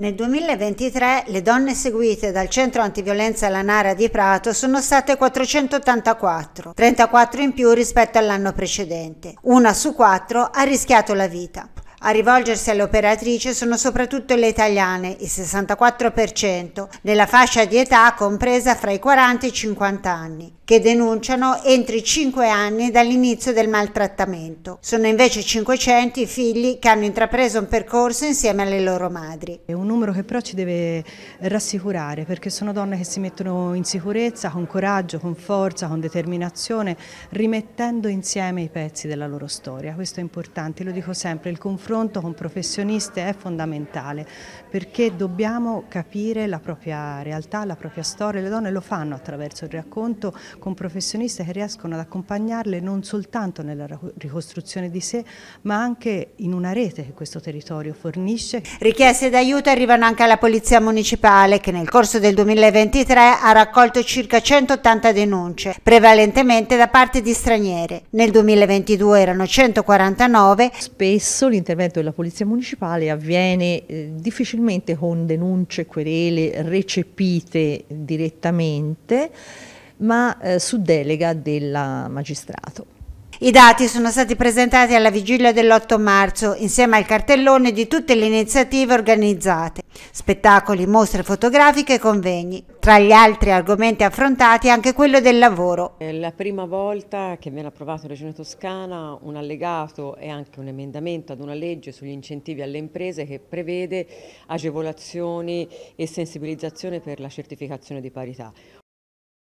Nel 2023 le donne seguite dal centro antiviolenza Lanara di Prato sono state 484, 34 in più rispetto all'anno precedente. Una su quattro ha rischiato la vita. A rivolgersi all'operatrice sono soprattutto le italiane, il 64%, nella fascia di età compresa fra i 40 e i 50 anni, che denunciano entro i 5 anni dall'inizio del maltrattamento. Sono invece 500 i figli che hanno intrapreso un percorso insieme alle loro madri. È un numero che però ci deve rassicurare perché sono donne che si mettono in sicurezza con coraggio, con forza, con determinazione, rimettendo insieme i pezzi della loro storia. Questo è importante, lo dico sempre, il confronto confronto con professioniste è fondamentale perché dobbiamo capire la propria realtà, la propria storia. Le donne lo fanno attraverso il racconto con professioniste che riescono ad accompagnarle non soltanto nella ricostruzione di sé ma anche in una rete che questo territorio fornisce. Richieste d'aiuto arrivano anche alla Polizia Municipale che nel corso del 2023 ha raccolto circa 180 denunce, prevalentemente da parte di stranieri. Nel 2022 erano 149. Spesso l'intervento l'intervento della Polizia Municipale avviene eh, difficilmente con denunce, querele recepite direttamente, ma eh, su delega del magistrato. I dati sono stati presentati alla vigilia dell'8 marzo insieme al cartellone di tutte le iniziative organizzate, spettacoli, mostre fotografiche e convegni. Tra gli altri argomenti affrontati anche quello del lavoro. È la prima volta che viene approvato in Regione Toscana un allegato e anche un emendamento ad una legge sugli incentivi alle imprese che prevede agevolazioni e sensibilizzazione per la certificazione di parità.